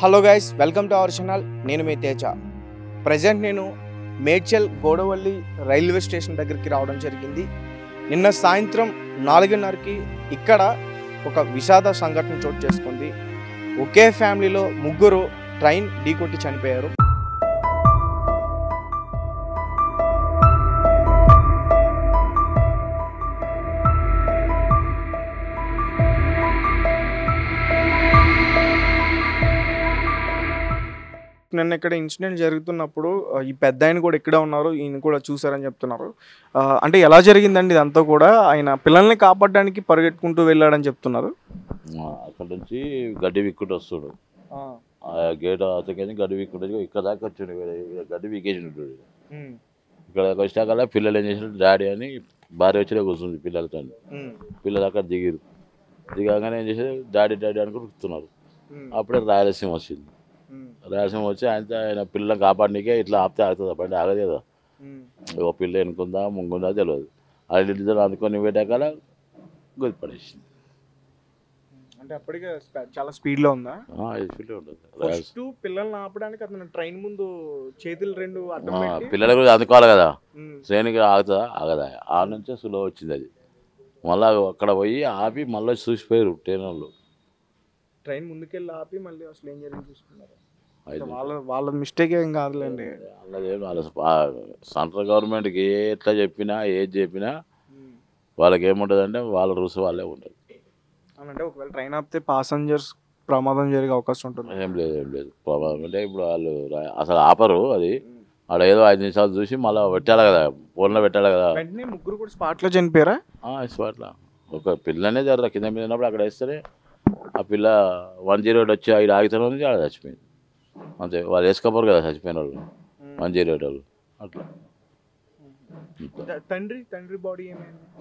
hello guys welcome to our channel నేను మీ Teja present నేను మేడ్చల్ గోడవల్లి రైల్వే స్టేషన్ దగ్గరికి రావడం జరిగింది నిన్న సాయంత్రం నాలుగున్నరకి ఇక్కడ ఒక విషాద సంఘటన చోటు చేసుకుంది ఒకే ఫ్యామిలీలో ముగ్గురు ట్రైన్ ఢీకొట్టి చనిపోయారు నిన్న ఇక్కడ ఇన్సిడెంట్ జరుగుతున్నప్పుడు ఈ పెద్ద ఆయన కూడా ఇక్కడ ఉన్నారు ఈయన కూడా చూసారని చెప్తున్నారు అంటే ఎలా జరిగిందండి ఇదంతా కూడా ఆయన పిల్లల్ని కాపాడడానికి పరిగెట్టుకుంటూ వెళ్ళాడని చెప్తున్నారు అక్కడ నుంచి గడ్డి విక్కుంటూ వస్తాడు గేట్ అతని గడ్డి విక్కుడు ఇక్కడ దాకా వచ్చాడు గడ్డి వీకేసినట్టు ఇక్కడ వచ్చాక పిల్లలు ఏం చేసినట్టు డాడీ అని భార్య వచ్చిన కూర్చుంది పిల్లలతో పిల్లలు అక్కడ దిగిరు దిగాగానే ఏం చేసేది డాడీ డాడీ అనుకుంటున్నారు అప్పుడే రాయలసీమ వచ్చింది రేషన్ వచ్చి ఆయన ఆయన పిల్లలు కాపాడినకే ఇట్లా ఆపితే ఆగుతుంది ఆగదు కదా ఓ పిల్ల ఎనుకుందా ముంగుందా తెలియదు అది ఇద్దరు అందుకొని పెట్టాక గుర్తుపడేసింది అంటే అప్పటికే చాలా స్పీడ్లో ఉందా స్పీడ్లో ఉంటుంది పిల్లల్ని ఆపడానికి అతను ట్రైన్ ముందు చేతులు రెండు పిల్లలు కూడా అందుకోవాలి కదా ట్రైన్కి ఆగుతా ఆగదా ఆ నుంచే స్లో వచ్చింది అది మళ్ళీ అక్కడ పోయి ఆపి మళ్ళీ చూసిపోయారు ట్రైన్ వాళ్ళు ట్రైన్ ముందుకెళ్ళి ఆపి మళ్ళీ అసలు ఏం జరిగింది చూసుకున్నారు వాళ్ళ వాళ్ళ మిస్టేక్ ఏం కాదులేండి వాళ్ళ సెంట్రల్ గవర్నమెంట్కి ఎట్లా చెప్పినా ఏది చెప్పినా వాళ్ళకి ఏముంటుంది అంటే వాళ్ళ రుసు వాళ్ళే ఉంటుంది అంటే ఒకవేళ ట్రైన్ ఆపితే పాసెంజర్స్ ప్రమాదం జరిగే అవకాశం ఉంటుంది ఏం లేదు ఏం లేదు ప్రమాదం అంటే ఇప్పుడు వాళ్ళు అసలు ఆపరు అది అక్కడ ఏదో ఐదు నిమిషాలు చూసి మళ్ళీ పెట్టాలి కదా ఫోన్లో పెట్టాలి కదా ముగ్గురు కూడా స్పాట్లో చనిపోయారా స్పాట్లో ఒక పిల్లనే జరగదు కింద మీద ఉన్నప్పుడు అక్కడ వేస్తేనే ఆ పిల్ల వన్ జీరో ఎయిట్ వచ్చి ఆగితే ఉంది ఆడ చచ్చిపోయింది మంచి వాళ్ళు వేసుకోపోరు కదా చచ్చిపోయిన వాళ్ళు మంచి వాళ్ళు అట్లా తండ్రి తండ్రి బాడీ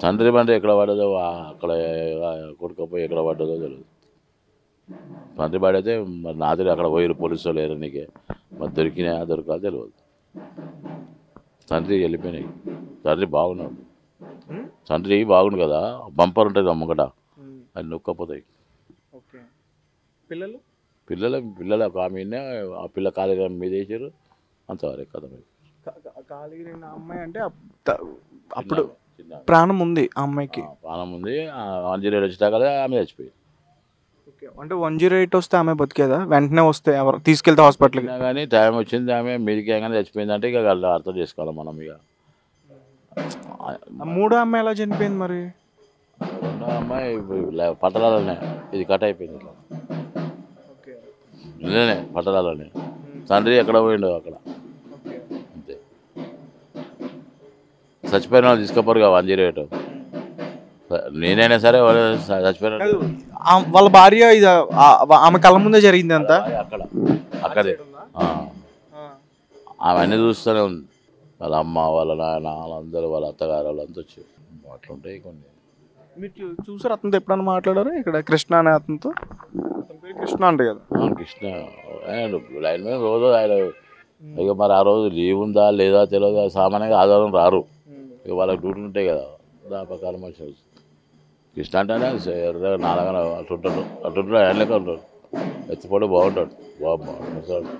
తండ్రి బండి ఎక్కడ పడ్డదో అక్కడ కొడుకపోయి ఎక్కడ పడ్డదో తెలియదు తండ్రి బాడీ అయితే మరి నా దగ్గర అక్కడ పోయారు పోలీసు వాళ్ళు లేరు నీకే మరి దొరికినా దొరకాలి తెలియదు తండ్రి వెళ్ళిపోయినాయి తండ్రి బాగున్నాడు తండ్రి బాగుండు కదా బంపర్ ఉంటుంది అమ్మకట అది నొక్కపోతాయి పిల్లలు పిల్లల పిల్లల ఒక ఆమెనే ఆ పిల్ల కాలేజీ మీద వేసారు అంతవరకు కథ కాలేజీ అమ్మాయి అంటే అప్పుడు ప్రాణం ఉంది ఆ అమ్మాయికి ప్రాణం ఉంది వన్ జీరో ఎయిట్ వచ్చేదాకా ఆమె చచ్చిపోయింది అంటే వన్ జీరో ఎయిట్ వస్తే ఆమె బతికేదా వెంటనే వస్తే ఎవరు తీసుకెళ్తే హాస్పిటల్కి కానీ టైం వచ్చింది ఆమె మీదికి ఏమైనా చచ్చిపోయింది అంటే ఇక వాళ్ళు అర్థం చేసుకోవాలి మనం ఇక మూడో అమ్మాయి ఎలా చనిపోయింది మరి రెండో అమ్మాయి పట్టలాలనే ఇది కట్ అయిపోయింది ఇట్లా నిన్ననే పట్టణాలనే తండ్రి ఎక్కడ పోయిండో అక్కడ అంతే చచ్చిపోయిన వాళ్ళు తీసుకోపోరు కదా వన్ జీరో ఎయిట్ నేనైనా సరే చచ్చిపోయిన వాళ్ళ భార్య ఇది ఆమె కళ్ళ ముందే జరిగింది అంత అక్కడ అక్కడే ఆమె అన్నీ చూస్తూనే ఉంది వాళ్ళ అమ్మ వాళ్ళ నాయన వాళ్ళందరూ వాళ్ళ అత్తగారు వాళ్ళంతా వచ్చి అట్లుంటాయి కొన్ని మీరు చూసారు అతనితో ఎప్పుడన్నా మాట్లాడారు ఇక్కడ కృష్ణ అనే అతనితో కృష్ణ అంటే కృష్ణ లైన్ మీద రోజు ఆయన ఇక మరి ఆ రోజు లీవ్ ఉందా లేదా తెలియదు సామాన్యంగా ఆధారం రారు ఇక వాళ్ళకి డ్యూటీలు ఉంటాయి కదా దాని ప్రకారం మంచి కృష్ణ అంటేనే ఎర్ర నాలుగు అటుంటాడు అటుంటాడు ఆయన లెక్క ఉంటాడు ఎత్తిపోడు బాగుంటాడు బాబు బాగుంటాడు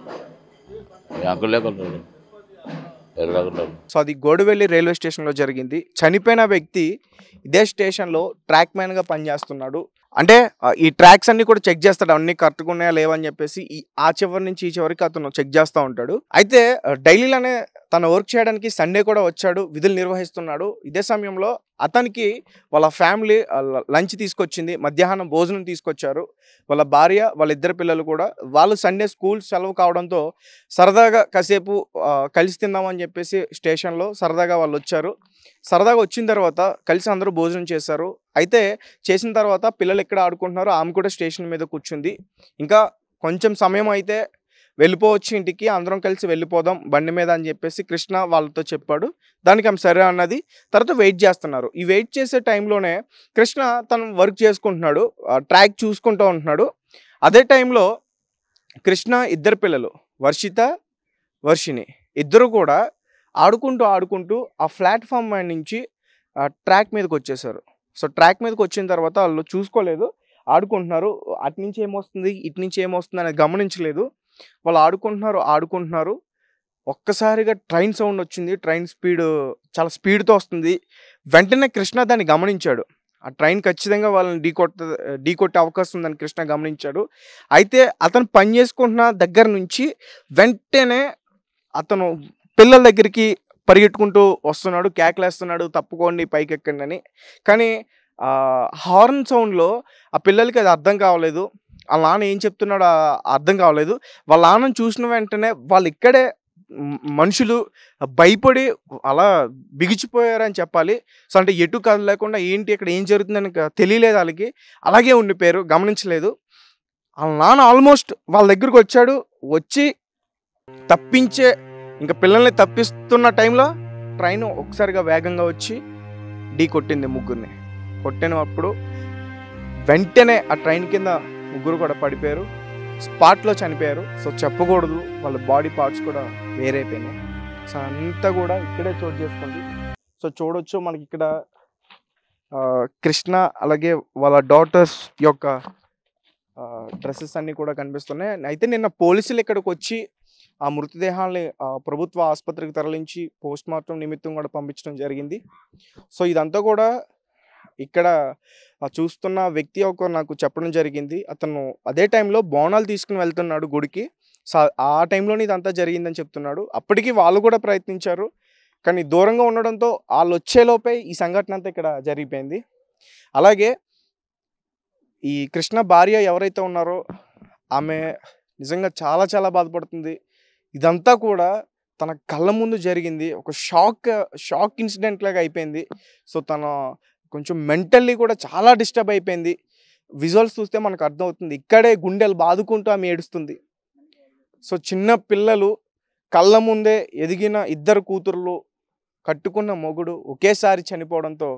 అంకులు లేకుంటాడు సో అది గోడువెల్లి రైల్వే స్టేషన్లో జరిగింది చనిపోయిన వ్యక్తి ఇదే స్టేషన్లో ట్రాక్ మ్యాన్గా పనిచేస్తున్నాడు అంటే ఈ ట్రాక్స్ అన్ని కూడా చెక్ చేస్తాడు అన్ని కరెక్ట్గా ఉన్నాయా లేవని చెప్పేసి ఈ ఆ చివరి నుంచి ఈ చివరికి అతను చెక్ చేస్తూ ఉంటాడు అయితే డైలీలోనే తన వర్క్ చేయడానికి సండే కూడా వచ్చాడు విధులు నిర్వహిస్తున్నాడు ఇదే సమయంలో అతనికి వాళ్ళ ఫ్యామిలీ లంచ్ తీసుకొచ్చింది మధ్యాహ్నం భోజనం తీసుకొచ్చారు వాళ్ళ భార్య వాళ్ళ ఇద్దరు పిల్లలు కూడా వాళ్ళు సండే స్కూల్ సెలవు కావడంతో సరదాగా కాసేపు కలిసి తిందామని చెప్పేసి స్టేషన్లో సరదాగా వాళ్ళు వచ్చారు సరదాగా వచ్చిన తర్వాత కలిసి అందరూ భోజనం చేశారు అయితే చేసిన తర్వాత పిల్లలు ఎక్కడ ఆడుకుంటున్నారో ఆమె కూడా స్టేషన్ మీద కూర్చుంది ఇంకా కొంచెం సమయం అయితే వెళ్ళిపోవచ్చు ఇంటికి అందరం కలిసి వెళ్ళిపోదాం బండి మీద అని చెప్పేసి కృష్ణ వాళ్ళతో చెప్పాడు దానికి ఆమె సరే అన్నది తర్వాత వెయిట్ చేస్తున్నారు ఈ వెయిట్ చేసే టైంలోనే కృష్ణ తను వర్క్ చేసుకుంటున్నాడు ట్రాక్ చూసుకుంటూ ఉంటున్నాడు అదే టైంలో కృష్ణ ఇద్దరు పిల్లలు వర్షిత వర్షిని ఇద్దరు కూడా ఆడుకుంటూ ఆడుకుంటూ ఆ ప్లాట్ఫామ్ నుంచి ట్రాక్ మీదకి వచ్చేసారు సో ట్రాక్ మీదకి వచ్చిన తర్వాత వాళ్ళు చూసుకోలేదు ఆడుకుంటున్నారు అటు నుంచి ఏమొస్తుంది ఇటు నుంచి ఏమొస్తుంది అనేది గమనించలేదు వాళ్ళు ఆడుకుంటున్నారు ఆడుకుంటున్నారు ఒక్కసారిగా ట్రైన్ సౌండ్ వచ్చింది ట్రైన్ స్పీడ్ చాలా స్పీడ్తో వస్తుంది వెంటనే కృష్ణ దాన్ని గమనించాడు ఆ ట్రైన్ ఖచ్చితంగా వాళ్ళని ఢీకొట్ట కొట్టే అవకాశం ఉందని కృష్ణ గమనించాడు అయితే అతను పని చేసుకుంటున్న దగ్గర నుంచి వెంటనే అతను పిల్లల దగ్గరికి పరిగెట్టుకుంటూ వస్తున్నాడు కేకలేస్తున్నాడు తప్పుకోండి ఎక్కండి అని కానీ హార్న్ సౌండ్లో ఆ పిల్లలకి అది అర్థం కావలేదు వాళ్ళ నాన్న ఏం చెప్తున్నాడో అర్థం కావలేదు వాళ్ళ నాన్న చూసిన వెంటనే వాళ్ళు ఇక్కడే మనుషులు భయపడి అలా బిగిచిపోయారని చెప్పాలి సో అంటే ఎటు లేకుండా ఏంటి ఇక్కడ ఏం జరుగుతుందని తెలియలేదు వాళ్ళకి అలాగే ఉండిపోయారు గమనించలేదు వాళ్ళ నాన్న ఆల్మోస్ట్ వాళ్ళ దగ్గరకు వచ్చాడు వచ్చి తప్పించే ఇంకా పిల్లల్ని తప్పిస్తున్న టైంలో ట్రైన్ ఒకసారిగా వేగంగా వచ్చి ఢీ కొట్టింది ముగ్గురిని కొట్టినప్పుడు వెంటనే ఆ ట్రైన్ కింద ముగ్గురు కూడా పడిపోయారు స్పాట్లో చనిపోయారు సో చెప్పకూడదు వాళ్ళ బాడీ పార్ట్స్ కూడా వేరైపోయినాయి సో అంతా కూడా ఇక్కడే చోటు చేసుకుంది సో చూడొచ్చు మనకి ఇక్కడ కృష్ణ అలాగే వాళ్ళ డాటర్స్ యొక్క డ్రెస్సెస్ అన్నీ కూడా కనిపిస్తున్నాయి అయితే నిన్న పోలీసులు ఇక్కడికి వచ్చి ఆ మృతదేహాల్ని ప్రభుత్వ ఆసుపత్రికి తరలించి పోస్ట్ మార్టం నిమిత్తం కూడా పంపించడం జరిగింది సో ఇదంతా కూడా ఇక్కడ చూస్తున్న వ్యక్తి ఒక నాకు చెప్పడం జరిగింది అతను అదే టైంలో బోనాలు తీసుకుని వెళ్తున్నాడు గుడికి ఆ టైంలోనే ఇదంతా జరిగిందని చెప్తున్నాడు అప్పటికి వాళ్ళు కూడా ప్రయత్నించారు కానీ దూరంగా ఉండడంతో వాళ్ళు వచ్చేలోపే ఈ సంఘటన అంతా ఇక్కడ జరిగిపోయింది అలాగే ఈ కృష్ణ భార్య ఎవరైతే ఉన్నారో ఆమె నిజంగా చాలా చాలా బాధపడుతుంది ఇదంతా కూడా తన కళ్ళ ముందు జరిగింది ఒక షాక్ షాక్ ఇన్సిడెంట్ లాగా అయిపోయింది సో తన కొంచెం మెంటల్లీ కూడా చాలా డిస్టర్బ్ అయిపోయింది విజువల్స్ చూస్తే మనకు అర్థమవుతుంది ఇక్కడే గుండెలు బాదుకుంటూ ఆమె ఏడుస్తుంది సో చిన్న పిల్లలు కళ్ళ ముందే ఎదిగిన ఇద్దరు కూతుర్లు కట్టుకున్న మొగుడు ఒకేసారి చనిపోవడంతో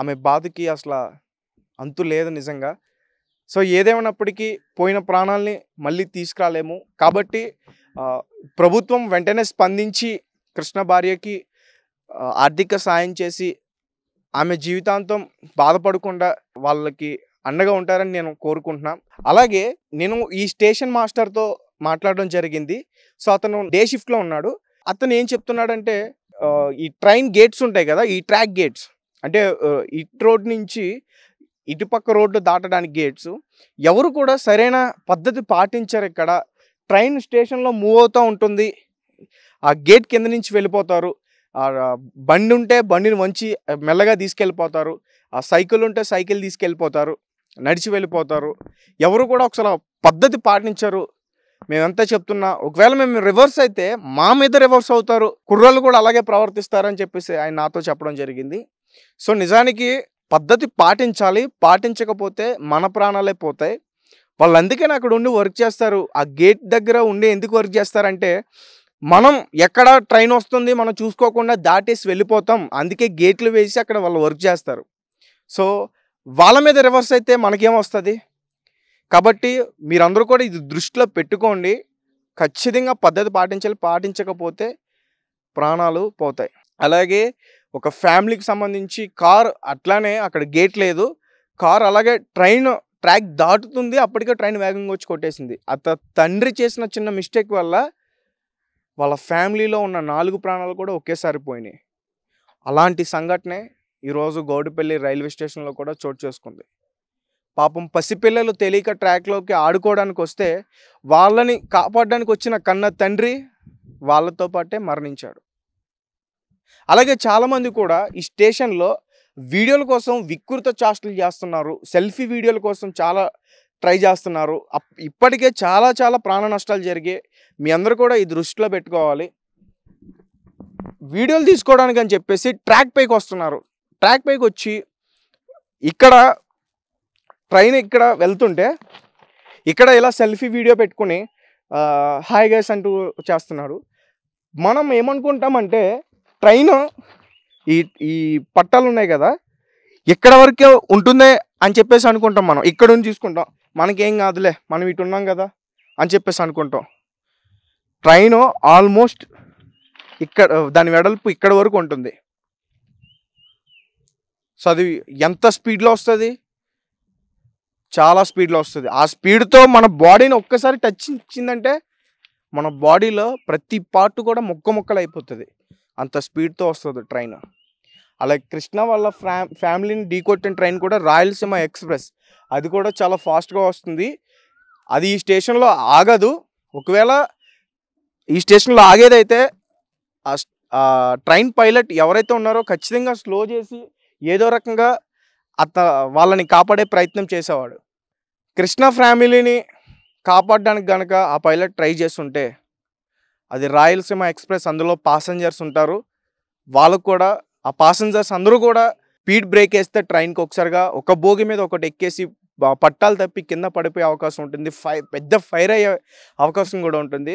ఆమె బాధకి అసలు అంతు లేదు నిజంగా సో ఏదేమైనప్పటికీ పోయిన ప్రాణాలని మళ్ళీ తీసుకురాలేము కాబట్టి ప్రభుత్వం వెంటనే స్పందించి కృష్ణ భార్యకి ఆర్థిక సాయం చేసి ఆమె జీవితాంతం బాధపడకుండా వాళ్ళకి అండగా ఉంటారని నేను కోరుకుంటున్నాను అలాగే నేను ఈ స్టేషన్ మాస్టర్తో మాట్లాడడం జరిగింది సో అతను డే షిఫ్ట్లో ఉన్నాడు అతను ఏం చెప్తున్నాడంటే ఈ ట్రైన్ గేట్స్ ఉంటాయి కదా ఈ ట్రాక్ గేట్స్ అంటే ఇటు రోడ్ నుంచి ఇటుపక్క రోడ్డు దాటడానికి గేట్స్ ఎవరు కూడా సరైన పద్ధతి పాటించారు ఇక్కడ ట్రైన్ స్టేషన్లో మూవ్ అవుతూ ఉంటుంది ఆ గేట్ కింద నుంచి వెళ్ళిపోతారు బండి ఉంటే బండిని మంచి మెల్లగా తీసుకెళ్ళిపోతారు ఆ సైకిల్ ఉంటే సైకిల్ తీసుకెళ్ళిపోతారు నడిచి వెళ్ళిపోతారు ఎవరు కూడా ఒకసారి పద్ధతి పాటించరు మేమంతా చెప్తున్నా ఒకవేళ మేము రివర్స్ అయితే మా మీద రివర్స్ అవుతారు కుర్రలు కూడా అలాగే ప్రవర్తిస్తారని చెప్పేసి ఆయన నాతో చెప్పడం జరిగింది సో నిజానికి పద్ధతి పాటించాలి పాటించకపోతే మన ప్రాణాలే పోతాయి వాళ్ళందుకే అందుకని అక్కడ ఉండి వర్క్ చేస్తారు ఆ గేట్ దగ్గర ఉండి ఎందుకు వర్క్ చేస్తారంటే మనం ఎక్కడ ట్రైన్ వస్తుంది మనం చూసుకోకుండా దాటేసి వెళ్ళిపోతాం అందుకే గేట్లు వేసి అక్కడ వాళ్ళు వర్క్ చేస్తారు సో వాళ్ళ మీద రివర్స్ అయితే మనకేం వస్తుంది కాబట్టి మీరందరూ కూడా ఇది దృష్టిలో పెట్టుకోండి ఖచ్చితంగా పద్ధతి పాటించాలి పాటించకపోతే ప్రాణాలు పోతాయి అలాగే ఒక ఫ్యామిలీకి సంబంధించి కార్ అట్లానే అక్కడ గేట్ లేదు కార్ అలాగే ట్రైన్ ట్రాక్ దాటుతుంది అప్పటికే ట్రైన్ వేగంగా వచ్చి కొట్టేసింది అత తండ్రి చేసిన చిన్న మిస్టేక్ వల్ల వాళ్ళ ఫ్యామిలీలో ఉన్న నాలుగు ప్రాణాలు కూడా ఒకేసారి పోయినాయి అలాంటి సంఘటనే ఈరోజు గౌడిపల్లి రైల్వే స్టేషన్లో కూడా చోటు చేసుకుంది పాపం పసిపిల్లలు తెలియక ట్రాక్లోకి ఆడుకోవడానికి వస్తే వాళ్ళని కాపాడడానికి వచ్చిన కన్న తండ్రి వాళ్ళతో పాటే మరణించాడు అలాగే చాలామంది కూడా ఈ స్టేషన్లో వీడియోల కోసం వికృత చాస్టులు చేస్తున్నారు సెల్ఫీ వీడియోల కోసం చాలా ట్రై చేస్తున్నారు ఇప్పటికే చాలా చాలా ప్రాణ నష్టాలు జరిగాయి మీ అందరూ కూడా ఈ దృష్టిలో పెట్టుకోవాలి వీడియోలు తీసుకోవడానికి అని చెప్పేసి ట్రాక్ పైకి వస్తున్నారు ట్రాక్ పైకి వచ్చి ఇక్కడ ట్రైన్ ఇక్కడ వెళ్తుంటే ఇక్కడ ఇలా సెల్ఫీ వీడియో పెట్టుకుని హాయ్ గైస్ అంటూ చేస్తున్నారు మనం ఏమనుకుంటామంటే ట్రైన్ ఈ ఈ పట్టాలు ఉన్నాయి కదా ఎక్కడ వరకే ఉంటుందే అని చెప్పేసి అనుకుంటాం మనం ఇక్కడ నుంచి తీసుకుంటాం మనకేం కాదులే మనం ఇటు ఉన్నాం కదా అని చెప్పేసి అనుకుంటాం ట్రైన్ ఆల్మోస్ట్ ఇక్కడ దాని వెడల్పు ఇక్కడ వరకు ఉంటుంది సో అది ఎంత స్పీడ్లో వస్తుంది చాలా స్పీడ్లో వస్తుంది ఆ స్పీడ్తో మన బాడీని ఒక్కసారి టచ్ ఇచ్చిందంటే మన బాడీలో ప్రతి పార్ట్ కూడా మొక్క మొక్కలు అయిపోతుంది అంత స్పీడ్తో వస్తుంది ట్రైన్ అలాగే కృష్ణ వాళ్ళ ఫ్యా ఫ్యామిలీని ఢీకొట్టిన ట్రైన్ కూడా రాయలసీమ ఎక్స్ప్రెస్ అది కూడా చాలా ఫాస్ట్గా వస్తుంది అది ఈ స్టేషన్లో ఆగదు ఒకవేళ ఈ స్టేషన్లో ఆగేదైతే ట్రైన్ పైలట్ ఎవరైతే ఉన్నారో ఖచ్చితంగా స్లో చేసి ఏదో రకంగా అత వాళ్ళని కాపాడే ప్రయత్నం చేసేవాడు కృష్ణ ఫ్యామిలీని కాపాడడానికి గనక ఆ పైలట్ ట్రై చేస్తుంటే అది రాయలసీమ ఎక్స్ప్రెస్ అందులో పాసెంజర్స్ ఉంటారు వాళ్ళకు కూడా ఆ పాసెంజర్స్ అందరూ కూడా స్పీడ్ బ్రేక్ వేస్తే ట్రైన్కి ఒకసారిగా ఒక భోగి మీద ఒకటి ఎక్కేసి పట్టాలు తప్పి కింద పడిపోయే అవకాశం ఉంటుంది పెద్ద ఫైర్ అయ్యే అవకాశం కూడా ఉంటుంది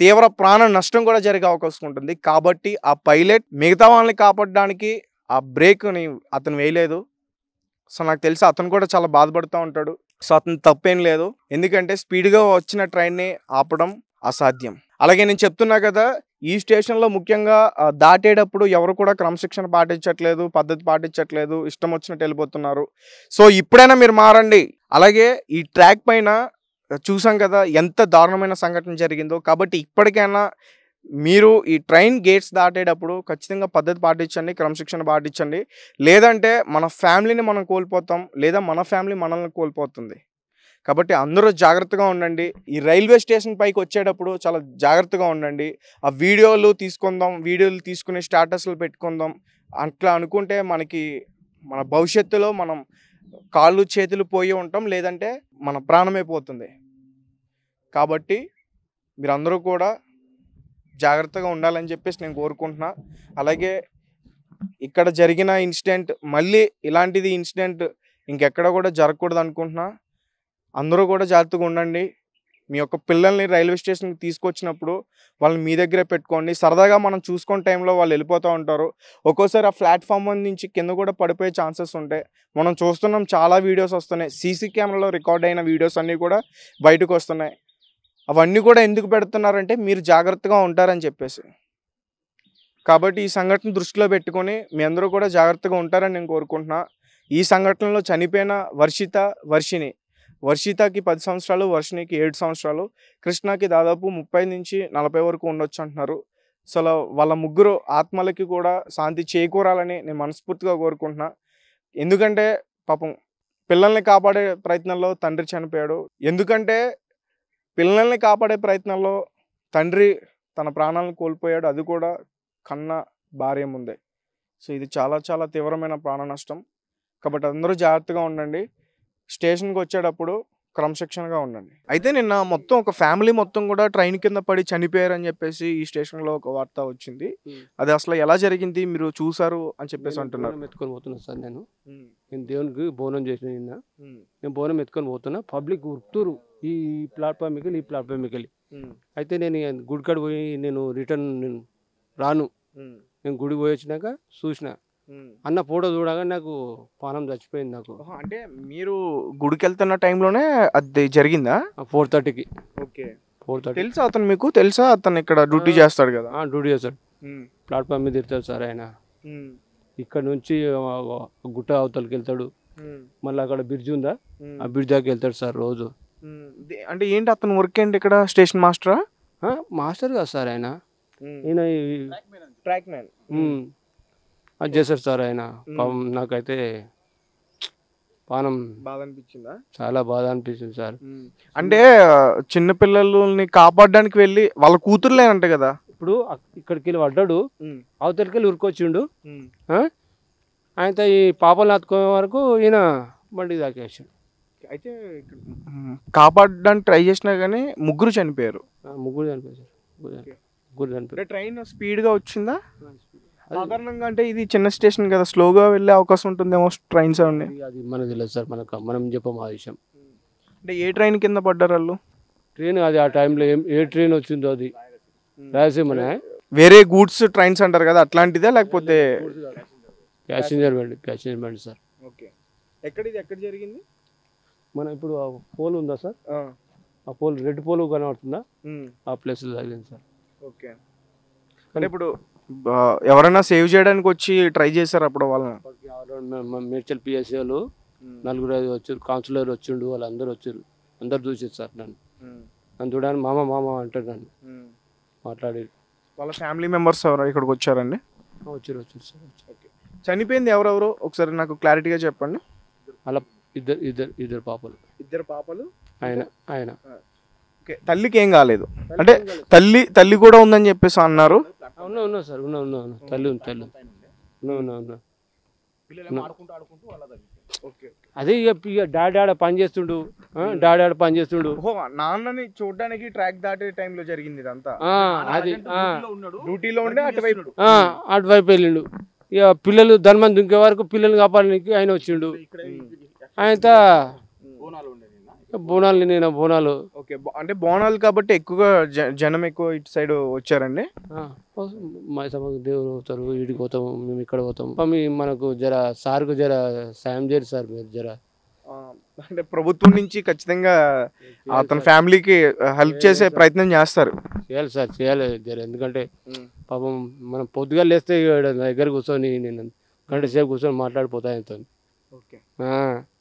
తీవ్ర ప్రాణ నష్టం కూడా జరిగే అవకాశం ఉంటుంది కాబట్టి ఆ పైలట్ మిగతా వాళ్ళని కాపాడడానికి ఆ బ్రేక్ని అతను వేయలేదు సో నాకు తెలిసి అతను కూడా చాలా బాధపడుతూ ఉంటాడు సో అతను తప్పేం లేదు ఎందుకంటే స్పీడ్గా వచ్చిన ట్రైన్ని ఆపడం అసాధ్యం అలాగే నేను చెప్తున్నా కదా ఈ స్టేషన్లో ముఖ్యంగా దాటేటప్పుడు ఎవరు కూడా క్రమశిక్షణ పాటించట్లేదు పద్ధతి పాటించట్లేదు ఇష్టం వచ్చినట్టు వెళ్ళిపోతున్నారు సో ఇప్పుడైనా మీరు మారండి అలాగే ఈ ట్రాక్ పైన చూసాం కదా ఎంత దారుణమైన సంఘటన జరిగిందో కాబట్టి ఇప్పటికైనా మీరు ఈ ట్రైన్ గేట్స్ దాటేటప్పుడు ఖచ్చితంగా పద్ధతి పాటించండి క్రమశిక్షణ పాటించండి లేదంటే మన ఫ్యామిలీని మనం కోల్పోతాం లేదా మన ఫ్యామిలీ మనల్ని కోల్పోతుంది కాబట్టి అందరూ జాగ్రత్తగా ఉండండి ఈ రైల్వే స్టేషన్ పైకి వచ్చేటప్పుడు చాలా జాగ్రత్తగా ఉండండి ఆ వీడియోలు తీసుకుందాం వీడియోలు తీసుకునే స్టాటస్లు పెట్టుకుందాం అట్లా అనుకుంటే మనకి మన భవిష్యత్తులో మనం కాళ్ళు చేతులు పోయి ఉంటాం లేదంటే మన ప్రాణమైపోతుంది కాబట్టి మీరందరూ కూడా జాగ్రత్తగా ఉండాలని చెప్పేసి నేను కోరుకుంటున్నా అలాగే ఇక్కడ జరిగిన ఇన్సిడెంట్ మళ్ళీ ఇలాంటిది ఇన్సిడెంట్ ఇంకెక్కడ కూడా జరగకూడదు అనుకుంటున్నా అందరూ కూడా జాగ్రత్తగా ఉండండి మీ యొక్క పిల్లల్ని రైల్వే స్టేషన్కి తీసుకొచ్చినప్పుడు వాళ్ళని మీ దగ్గరే పెట్టుకోండి సరదాగా మనం చూసుకునే టైంలో వాళ్ళు వెళ్ళిపోతూ ఉంటారు ఒక్కోసారి ఆ ప్లాట్ఫామ్ నుంచి కింద కూడా పడిపోయే ఛాన్సెస్ ఉంటాయి మనం చూస్తున్నాం చాలా వీడియోస్ వస్తున్నాయి సీసీ కెమెరాలో రికార్డ్ అయిన వీడియోస్ అన్నీ కూడా బయటకు వస్తున్నాయి అవన్నీ కూడా ఎందుకు పెడుతున్నారంటే మీరు జాగ్రత్తగా ఉంటారని చెప్పేసి కాబట్టి ఈ సంఘటన దృష్టిలో పెట్టుకొని మీ అందరూ కూడా జాగ్రత్తగా ఉంటారని నేను కోరుకుంటున్నా ఈ సంఘటనలో చనిపోయిన వర్షిత వర్షిని వర్షితకి పది సంవత్సరాలు వర్షినికి ఏడు సంవత్సరాలు కృష్ణకి దాదాపు ముప్పై నుంచి నలభై వరకు ఉండొచ్చు అంటున్నారు సో వాళ్ళ ముగ్గురు ఆత్మలకి కూడా శాంతి చేకూరాలని నేను మనస్ఫూర్తిగా కోరుకుంటున్నా ఎందుకంటే పాపం పిల్లల్ని కాపాడే ప్రయత్నంలో తండ్రి చనిపోయాడు ఎందుకంటే పిల్లల్ని కాపాడే ప్రయత్నంలో తండ్రి తన ప్రాణాలను కోల్పోయాడు అది కూడా కన్న భార్య ముందే సో ఇది చాలా చాలా తీవ్రమైన ప్రాణ నష్టం కాబట్టి అందరూ జాగ్రత్తగా ఉండండి స్టేషన్కి వచ్చేటప్పుడు క్రమశిక్షణగా ఉండండి అయితే నిన్న మొత్తం ఒక ఫ్యామిలీ మొత్తం కూడా ట్రైన్ కింద పడి చనిపోయారని చెప్పేసి ఈ స్టేషన్లో ఒక వార్త వచ్చింది అది అసలు ఎలా జరిగింది మీరు చూసారు అని చెప్పేసి అంటున్నారు ఎత్తుకొని పోతున్నా సార్ నేను నేను దేవునికి బోనం చేసిన నిన్న నేను బోనం ఎత్తుకొని పోతున్నా పబ్లిక్ ఉత్తూరు ఈ ప్లాట్ఫామ్ మిగిలి ఈ ప్లాట్ఫామ్ మిగిలి అయితే నేను గుడికాడ పోయి నేను రిటర్న్ రాను నేను గుడి పోయి వచ్చినాక చూసినా అన్న ఫోటో చూడగా నాకు పానం చచ్చిపోయింది నాకు అంటే మీరు గుడికి వెళ్తున్న టైంలోనే అది జరిగిందా ఫోర్ థర్టీకి ఓకే ఫోర్ థర్టీ తెలుసా అతను మీకు తెలుసా అతను ఇక్కడ డ్యూటీ చేస్తాడు కదా డ్యూటీ చేస్తాడు ప్లాట్ఫామ్ మీద తిరుతాడు సార్ ఆయన ఇక్కడ నుంచి గుట్ట అవతలకి వెళ్తాడు మళ్ళీ అక్కడ బ్రిడ్జ్ ఉందా ఆ బ్రిడ్జ్ దాకా వెళ్తాడు సార్ రోజు అంటే ఏంటి అతను వర్క్ ఏంటి ఇక్కడ స్టేషన్ మాస్టరా మాస్టర్ కదా సార్ ఆయన ఈయన ట్రాక్ మ్యాన్ అది చేశారు సార్ ఆయన పాపం నాకైతే పానం బాధ అనిపించిందా చాలా బాధ అనిపించింది సార్ అంటే చిన్నపిల్లల్ని కాపాడడానికి వెళ్ళి వాళ్ళ కూతురులేనంట కదా ఇప్పుడు ఇక్కడికి వెళ్ళి పడ్డాడు అవతలికి వెళ్ళి ఉరుకొచ్చిండు ఆయనతో ఈ పాపలు నాతుకునే వరకు ఈయన బండికి దాకేసాడు అయితే కాపాడడానికి ట్రై చేసినా కానీ ముగ్గురు చనిపోయారు ముగ్గురు చనిపోయారు ముగ్గురు చనిపోయారు ట్రైన్ స్పీడ్గా వచ్చిందా సాధారణంగా అంటే ఇది చిన్న స్టేషన్ కదా స్లోగా వెళ్ళే అవకాశం ఉంటుందేమో ట్రైన్స్ అవన్నీ అది మనకు తెలియదు సార్ మనకు మనం చెప్పాము ఆ విషయం అంటే ఏ ట్రైన్ కింద పడ్డారు వాళ్ళు ట్రైన్ అది ఆ టైంలో ఏం ఏ ట్రైన్ వచ్చిందో అది రాయసీమనే వేరే గూడ్స్ ట్రైన్స్ అంటారు కదా అట్లాంటిదే లేకపోతే ప్యాసింజర్ బండి ప్యాసింజర్ బండి సార్ ఓకే ఎక్కడ ఇది ఎక్కడ జరిగింది మన ఇప్పుడు ఆ పోల్ ఉందా సార్ ఆ పోల్ రెడ్ పోల్ కనబడుతుందా ఆ ప్లేస్ తగిలింది సార్ ఓకే అంటే ఇప్పుడు ఎవరైనా సేవ్ చేయడానికి వచ్చి ట్రై చేశారు అప్పుడు వాళ్ళని మేడ్చల్ పిఎస్ఏ వాళ్ళు నలుగురు ఐదు వచ్చారు కౌన్సిలర్ వచ్చిండు వాళ్ళందరూ వచ్చారు అందరు చూసారు సార్ నన్ను నన్ను చూడడానికి మామ మామ అంటారు నన్ను మాట్లాడేది వాళ్ళ ఫ్యామిలీ మెంబర్స్ ఎవరు ఇక్కడికి వచ్చారండి వచ్చారు వచ్చారు సార్ చనిపోయింది ఎవరెవరు ఒకసారి నాకు క్లారిటీగా చెప్పండి అలా ఇద్దరు ఇద్దరు ఇద్దరు పాపలు ఇద్దరు పాపలు ఆయన ఆయన ఓకే తల్లికి ఏం కాలేదు అంటే తల్లి తల్లి కూడా ఉందని చెప్పేసి అన్నారు ఉన్నా ఉన్నా సార్ ఉన్నా ఉన్నా ఉన్నా తల్లి ఉంది తల్లి అదే ఇక ఇక డాడాడ పని చేస్తుండు డాడాడ పని చేస్తుండు నాన్నని చూడడానికి ట్రాక్ దాటే టైంలో జరిగింది అది డ్యూటీలో ఉండే అటువైపు అటువైపు వెళ్ళిండు ఇక పిల్లలు ధర్మం దుంకే వరకు పిల్లల్ని కాపాడడానికి ఆయన వచ్చిండు ఆయనతో బోనాలు నేను బోనాలు ఓకే అంటే బోనాలు కాబట్టి ఎక్కువగా జనం ఎక్కువ ఇటు సైడ్ వచ్చారండి మైసమ్మకి దేవుడు పోతారు వీడికి పోతాము మేము ఇక్కడ పోతాము మమ్మీ మనకు జర సార్కు జర సాయం చేయరు సార్ మీరు జర అంటే ప్రభుత్వం నుంచి ఖచ్చితంగా అతని ఫ్యామిలీకి హెల్ప్ చేసే ప్రయత్నం చేస్తారు చేయాలి సార్ చేయాలి జర ఎందుకంటే పాపం మనం పొద్దుగా లేస్తే దగ్గర కూర్చొని నేను గంట సేపు కూర్చొని మాట్లాడిపోతాయి ఓకే